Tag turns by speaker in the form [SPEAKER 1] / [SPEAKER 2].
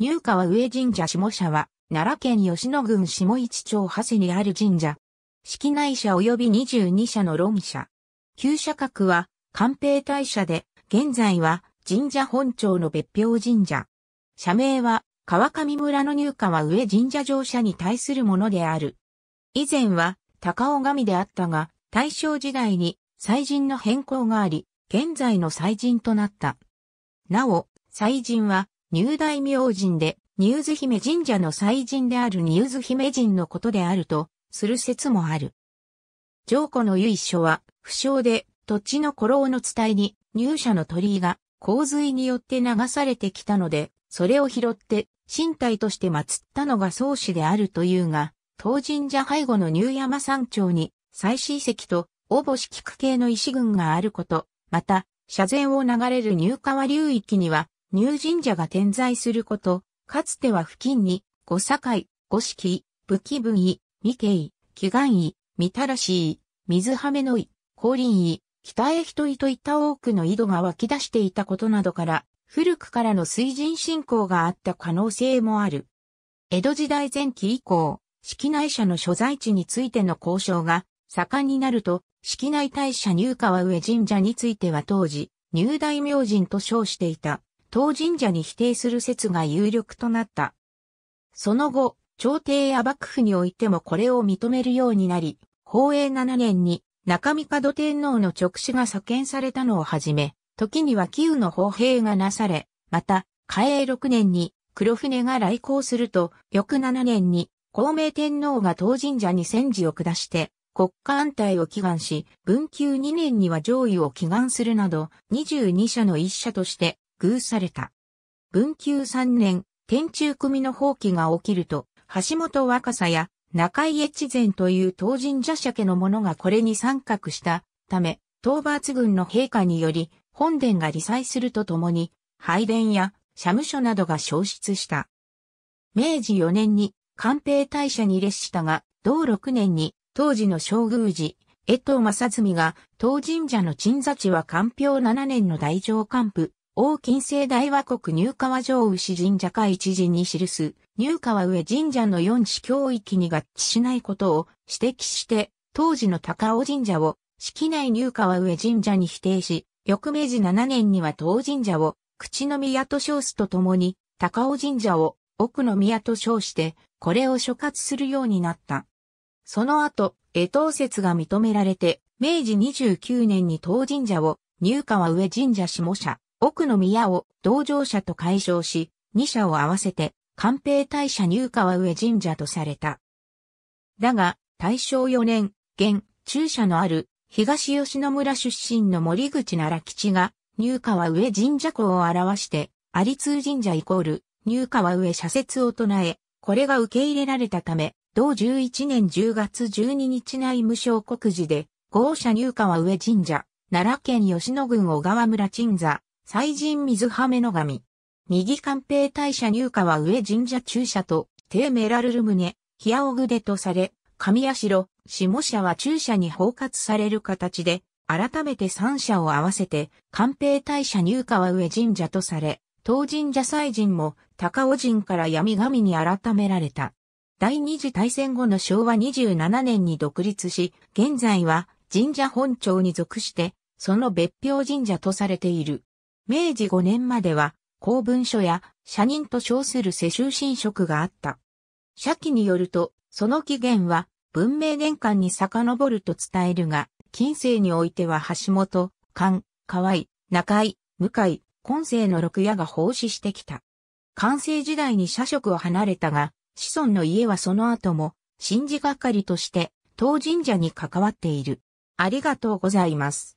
[SPEAKER 1] 入川上神社下社は、奈良県吉野郡下市町長谷にある神社。式内社及び22社の論社。旧社格は、官兵大社で、現在は神社本庁の別表神社。社名は、川上村の入川上神社上社に対するものである。以前は、高尾神であったが、大正時代に祭神の変更があり、現在の祭神となった。なお、祭神は、入大明神で、ニューズ姫神社の祭神であるニューズ姫神のことであると、する説もある。上古の由緒は、不詳で、土地の古老の伝えに、入社の鳥居が、洪水によって流されてきたので、それを拾って、身体として祀ったのが宗師であるというが、当神社背後の入山山頂に、祭祀遺跡と、おぼし菊系の石群があること、また、社前を流れる入川流域には、入神社が点在すること、かつては付近に、五堺、五式、武器分位、三慶、祈願位、三たらしい。水はめの位、降臨位、北へ人井といった多くの井戸が湧き出していたことなどから、古くからの水神信仰があった可能性もある。江戸時代前期以降、式内社の所在地についての交渉が盛んになると、式内大社入川上神社については当時、入大明神と称していた。当神社に否定する説が有力となった。その後、朝廷や幕府においてもこれを認めるようになり、宝永7年に中御門天皇の直使が左遷されたのをはじめ、時には紀雨の砲兵がなされ、また、嘉永6年に黒船が来航すると、翌7年に孔明天皇が当神社に戦時を下して、国家安泰を祈願し、文久2年には上位を祈願するなど、22社の一社として、遇された。文久三年、天中組の放棄が起きると、橋本若狭や中井越前という当神社社家の者がこれに参画したため、討伐軍の陛下により、本殿が理祭するとともに、拝殿や社務所などが消失した。明治4年に官兵大社に列したが、同6年に当時の将宮寺、江藤正澄が当神社の鎮座地は官兵7年の大乗官府、王近世大和国入川城牛神社か一時に記す、入川上神社の四市教域に合致しないことを指摘して、当時の高尾神社を、式内入川上神社に否定し、翌明治7年には東神社を、口の宮と称すとともに、高尾神社を、奥の宮と称して、これを所轄するようになった。その後、江藤説が認められて、明治29年に東神社を、入川上神社下社、奥の宮を同乗者と解消し、二社を合わせて、官兵大社入川上神社とされた。だが、大正4年、現、中社のある、東吉野村出身の森口奈良吉が、入川上神社校を表して、有通神社イコール、入川上社説を唱え、これが受け入れられたため、同11年10月12日内無償告示で、豪社入川上神社、奈良県吉野郡小川村鎮座、祭神水はめの神。右官兵大社入荷は上神社中社と、低メラルルムネ、ヒアオグデとされ、神社、下社は中社に包括される形で、改めて三社を合わせて、官兵大社入荷は上神社とされ、当神社祭神も高尾神から闇神に改められた。第二次大戦後の昭和27年に独立し、現在は神社本庁に属して、その別表神社とされている。明治5年までは公文書や社人と称する世襲神職があった。社記によると、その起源は文明年間に遡ると伝えるが、近世においては橋本、菅、河井、中井、向井、今世の六夜が奉仕してきた。完成時代に社職を離れたが、子孫の家はその後も、神事係として、当神社に関わっている。ありがとうございます。